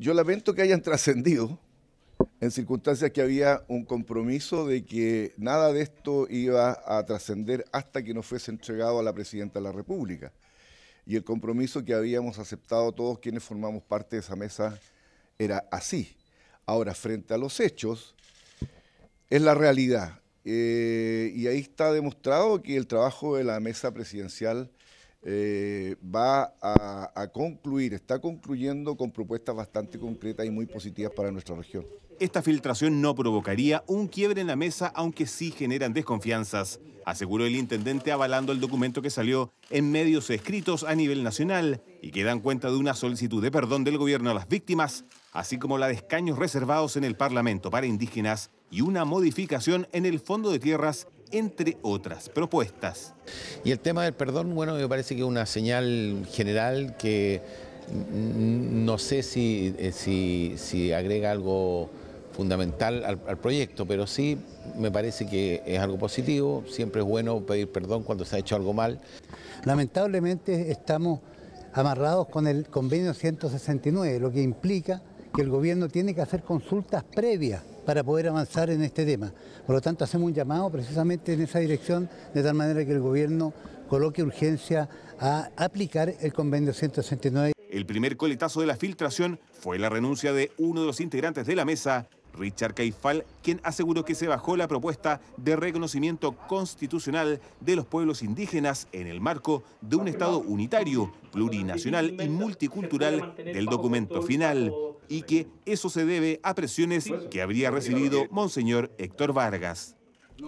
Yo lamento que hayan trascendido en circunstancias que había un compromiso de que nada de esto iba a trascender hasta que no fuese entregado a la Presidenta de la República. Y el compromiso que habíamos aceptado todos quienes formamos parte de esa mesa era así. Ahora, frente a los hechos, es la realidad. Eh, y ahí está demostrado que el trabajo de la mesa presidencial eh, va a, a, concluir, está concluyendo con propuestas bastante concretas y muy positivas para nuestra región. Esta filtración no provocaría un quiebre en la mesa, aunque sí generan desconfianzas, aseguró el intendente avalando el documento que salió en medios escritos a nivel nacional y que dan cuenta de una solicitud de perdón del gobierno a las víctimas, así como la de escaños reservados en el Parlamento para indígenas y una modificación en el Fondo de Tierras entre otras propuestas. Y el tema del perdón, bueno, me parece que es una señal general que no sé eh, si, si, agrega algo fundamental al, proyecto, pero sí me parece que es algo positivo, siempre es bueno pedir perdón cuando se ha hecho algo mal. Lamentablemente estamos amarrados con el convenio 169, lo que implica que el gobierno tiene que hacer consultas previas para poder avanzar en este tema. Por lo tanto, hacemos un llamado precisamente en esa dirección, de tal manera que el Gobierno coloque urgencia a aplicar el convenio 169. El primer coletazo de la filtración fue la renuncia de uno de los integrantes de la mesa, Richard Caifal, quien aseguró que se bajó la propuesta de reconocimiento constitucional de los pueblos indígenas en el marco de un Estado unitario, plurinacional y multicultural del documento final, y que eso se debe a presiones que habría recibido Monseñor Héctor Vargas.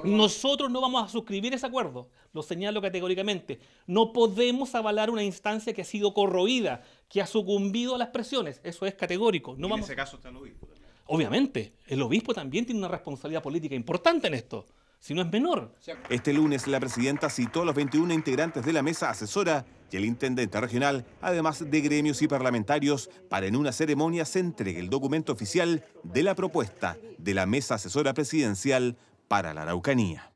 Nosotros no vamos a suscribir ese acuerdo, lo señalo categóricamente. No podemos avalar una instancia que ha sido corroída, que ha sucumbido a las presiones, eso es categórico. No en vamos... ese caso Obviamente, el obispo también tiene una responsabilidad política importante en esto, si no es menor. Este lunes la presidenta citó a los 21 integrantes de la mesa asesora y el intendente regional, además de gremios y parlamentarios, para en una ceremonia se entregue el documento oficial de la propuesta de la mesa asesora presidencial para la Araucanía.